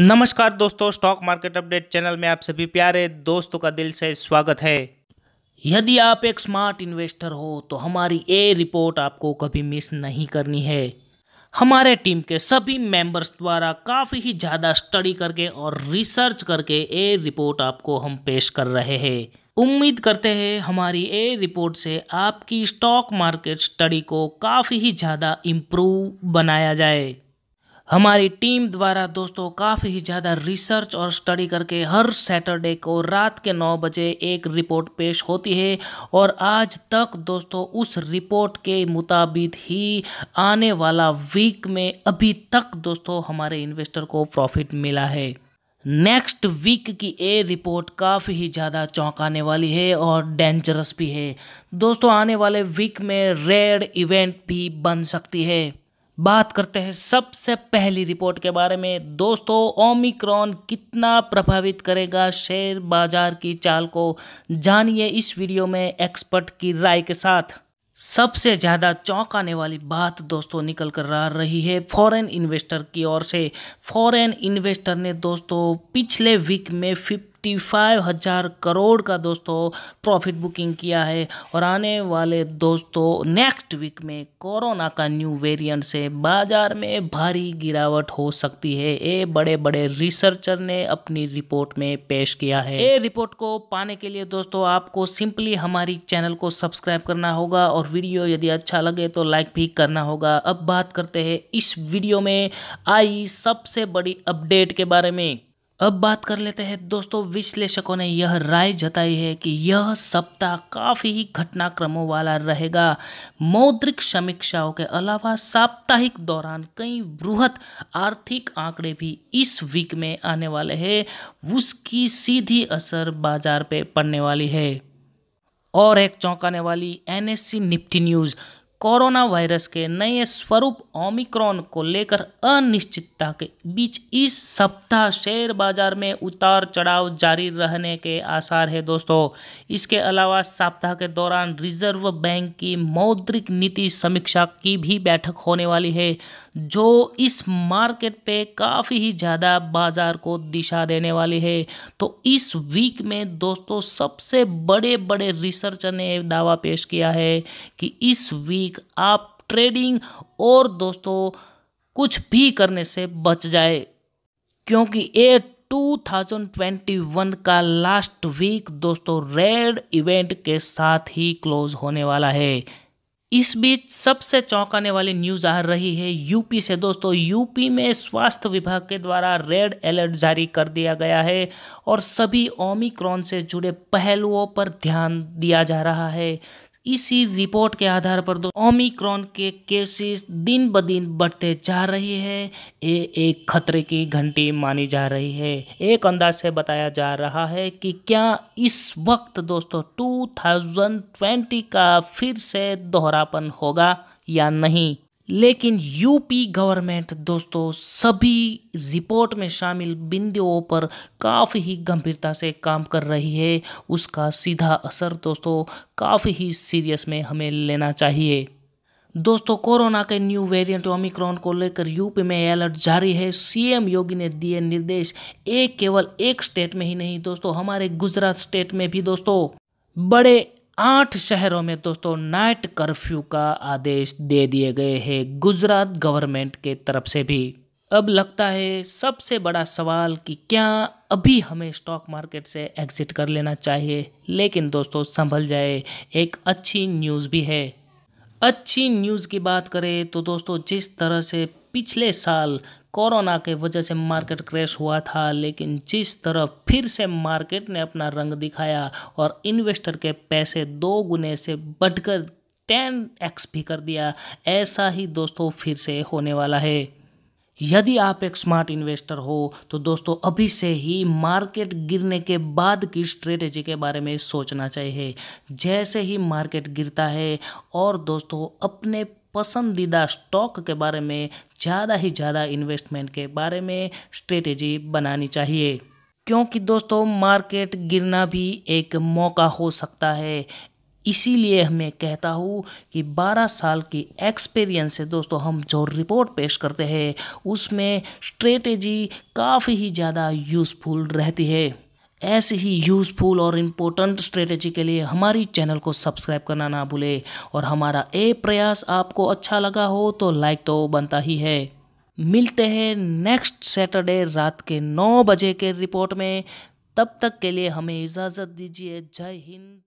नमस्कार दोस्तों stock market update channel में आप सभी प्यारे दोस्तों का दिल से स्वागत है यदि आप एक स्मार्ट इन्वेस्टर हो तो हमारी ए रिपोर्ट आपको कभी मिस नहीं करनी है हमारे टीम के सभी मेंबर्स द्वारा काफ़ी ही ज़्यादा स्टडी करके और रिसर्च करके ए रिपोर्ट आपको हम पेश कर रहे हैं उम्मीद करते हैं हमारी ए रिपोर्ट से आपकी स्टॉक मार्केट स्टडी को काफ़ी ही ज़्यादा इम्प्रूव बनाया जाए हमारी टीम द्वारा दोस्तों काफ़ी ही ज़्यादा रिसर्च और स्टडी करके हर सैटरडे को रात के नौ बजे एक रिपोर्ट पेश होती है और आज तक दोस्तों उस रिपोर्ट के मुताबिक ही आने वाला वीक में अभी तक दोस्तों हमारे इन्वेस्टर को प्रॉफिट मिला है नेक्स्ट वीक की ए रिपोर्ट काफ़ी ही ज़्यादा चौंकाने वाली है और डेंजरस भी है दोस्तों आने वाले वीक में रेड इवेंट भी बन सकती है बात करते हैं सबसे पहली रिपोर्ट के बारे में दोस्तों ओमिक्रॉन कितना प्रभावित करेगा शेयर बाजार की चाल को जानिए इस वीडियो में एक्सपर्ट की राय के साथ सबसे ज़्यादा चौंकाने वाली बात दोस्तों निकल कर आ रही है फॉरेन इन्वेस्टर की ओर से फॉरेन इन्वेस्टर ने दोस्तों पिछले वीक में फिफ्टी फाइव हज़ार करोड़ का दोस्तों प्रॉफिट बुकिंग किया है और आने वाले दोस्तों नेक्स्ट वीक में कोरोना का न्यू वेरिएंट से बाजार में भारी गिरावट हो सकती है ये बड़े बड़े रिसर्चर ने अपनी रिपोर्ट में पेश किया है ये रिपोर्ट को पाने के लिए दोस्तों आपको सिंपली हमारी चैनल को सब्सक्राइब करना होगा और वीडियो यदि अच्छा लगे तो लाइक भी करना होगा अब बात करते हैं इस वीडियो में आई सबसे बड़ी अपडेट के बारे में अब बात कर लेते हैं दोस्तों विश्लेषकों ने यह राय जताई है कि यह सप्ताह काफ़ी ही घटनाक्रमों वाला रहेगा मौद्रिक समीक्षाओं के अलावा साप्ताहिक दौरान कई बृहत आर्थिक आंकड़े भी इस वीक में आने वाले हैं उसकी सीधी असर बाजार पे पड़ने वाली है और एक चौंकाने वाली NSC Nifty news corona virus के नए स्वरूप ओमिक्रॉन को लेकर अनिश्चितता के बीच इस सप्ताह शेयर बाजार में उतार चढ़ाव जारी रहने के आसार है दोस्तों इसके अलावा सप्ताह के दौरान रिजर्व बैंक की मौद्रिक नीति समीक्षा की भी बैठक होने वाली है जो इस मार्केट पे काफ़ी ही ज़्यादा बाजार को दिशा देने वाली है तो इस वीक में दोस्तों सबसे बड़े बड़े रिसर्चर ने दावा पेश किया है कि इस वीक तकनीक आप ट्रेडिंग और दोस्तों कुछ भी करने से बच जाए क्योंकि ये 2021 का लास्ट वीक दोस्तों रेड इवेंट के साथ ही क्लोज होने वाला है इस बीच सबसे चौंकाने वाली न्यूज आ रही है यूपी से दोस्तों यूपी में स्वास्थ्य विभाग के द्वारा रेड अलर्ट जारी कर दिया गया है और सभी ओमिक्रॉन से जुड़े पहलुओं पर ध्यान दिया जा रहा है इसी रिपोर्ट के आधार पर दो ओमिक्रॉन के केसेस दिन ब दिन बढ़ते जा रहे हैं ये एक खतरे की घंटी मानी जा रही है एक अंदाज से बताया जा रहा है कि क्या इस वक्त दोस्तों 2020 का फिर से दोहरापन होगा या नहीं लेकिन यूपी गवर्नमेंट दोस्तों सभी रिपोर्ट में शामिल बिंदुओं पर काफ़ी ही गंभीरता से काम कर रही है उसका सीधा असर दोस्तों काफ़ी ही सीरियस में हमें लेना चाहिए दोस्तों कोरोना के न्यू वेरिएंट ओमिक्रॉन को लेकर यूपी में अलर्ट जारी है सीएम योगी ने दिए निर्देश एक केवल एक स्टेट में ही नहीं दोस्तों हमारे गुजरात स्टेट में भी दोस्तों बड़े आठ शहरों में दोस्तों नाइट कर्फ्यू का आदेश दे दिए गए हैं गुजरात गवर्नमेंट के तरफ से भी अब लगता है सबसे बड़ा सवाल कि क्या अभी हमें स्टॉक मार्केट से एग्जिट कर लेना चाहिए लेकिन दोस्तों संभल जाए एक अच्छी न्यूज़ भी है अच्छी न्यूज़ की बात करें तो दोस्तों जिस तरह से पिछले साल कोरोना के वजह से मार्केट क्रैश हुआ था लेकिन जिस तरह फिर से मार्केट ने अपना रंग दिखाया और इन्वेस्टर के पैसे दो गुने से बढ़कर टेन एक्स भी कर दिया ऐसा ही दोस्तों फिर से होने वाला है यदि आप एक स्मार्ट इन्वेस्टर हो तो दोस्तों अभी से ही मार्केट गिरने के बाद की स्ट्रेटेजी के बारे में सोचना चाहिए जैसे ही मार्केट गिरता है और दोस्तों अपने पसंदीदा स्टॉक के बारे में ज़्यादा ही ज़्यादा इन्वेस्टमेंट के बारे में स्ट्रेटेजी बनानी चाहिए क्योंकि दोस्तों मार्केट गिरना भी एक मौका हो सकता है इसीलिए मैं कहता हूँ कि 12 साल की एक्सपीरियंस से दोस्तों हम जो रिपोर्ट पेश करते हैं उसमें स्ट्रेटेजी काफ़ी ही ज़्यादा यूज़फुल रहती है ऐसे ही यूज़फुल और इम्पोर्टेंट स्ट्रेटेजी के लिए हमारी चैनल को सब्सक्राइब करना ना भूले और हमारा ये प्रयास आपको अच्छा लगा हो तो लाइक तो बनता ही है मिलते हैं नेक्स्ट सैटरडे रात के नौ बजे के रिपोर्ट में तब तक के लिए हमें इजाज़त दीजिए जय हिंद